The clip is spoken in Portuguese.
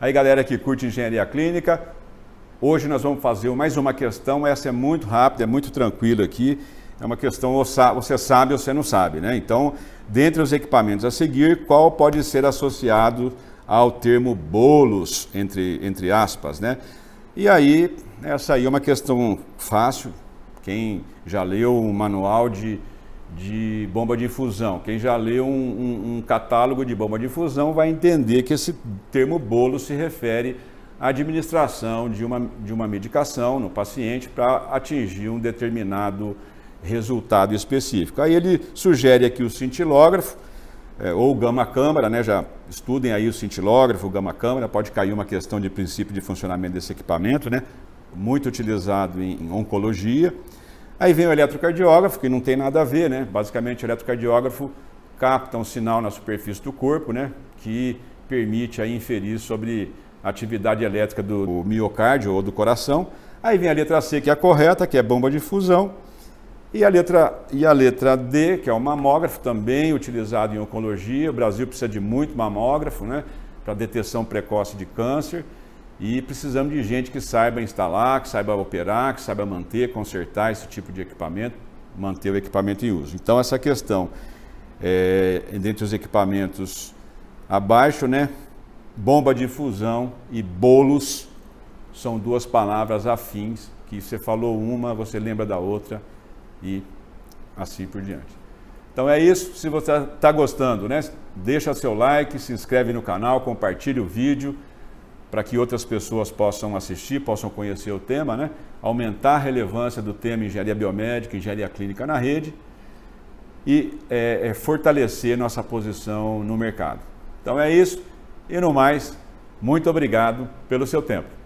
Aí, galera que curte engenharia clínica, hoje nós vamos fazer mais uma questão. Essa é muito rápida, é muito tranquila aqui. É uma questão, você sabe ou você não sabe, né? Então, dentre os equipamentos a seguir, qual pode ser associado ao termo bolos, entre, entre aspas, né? E aí, essa aí é uma questão fácil. Quem já leu o manual de de bomba de infusão. Quem já leu um, um, um, catálogo de bomba de infusão vai entender que esse termo bolo se refere à administração de uma, de uma medicação no paciente para atingir um determinado resultado específico. Aí ele sugere aqui o cintilógrafo, é, ou gama-câmara, né? já estudem aí o cintilógrafo, gama-câmara, pode cair uma questão de princípio de funcionamento desse equipamento, né? muito utilizado em, em oncologia. Aí vem o eletrocardiógrafo, que não tem nada a ver, né? Basicamente, o eletrocardiógrafo capta um sinal na superfície do corpo, né? Que permite aí inferir sobre a atividade elétrica do miocárdio ou do coração. Aí vem a letra C, que é a correta, que é bomba de fusão. E a letra, e a letra D, que é o mamógrafo, também utilizado em oncologia. O Brasil precisa de muito mamógrafo, né? Para detecção precoce de câncer. E precisamos de gente que saiba instalar, que saiba operar, que saiba manter, consertar esse tipo de equipamento, manter o equipamento em uso. Então, essa questão é, dentre os equipamentos abaixo, né? Bomba de infusão e bolos são duas palavras afins que você falou uma, você lembra da outra e assim por diante. Então é isso. Se você está gostando, né? Deixa seu like, se inscreve no canal, compartilhe o vídeo para que outras pessoas possam assistir, possam conhecer o tema, né? aumentar a relevância do tema engenharia biomédica, engenharia clínica na rede e é, é, fortalecer nossa posição no mercado. Então é isso e no mais, muito obrigado pelo seu tempo.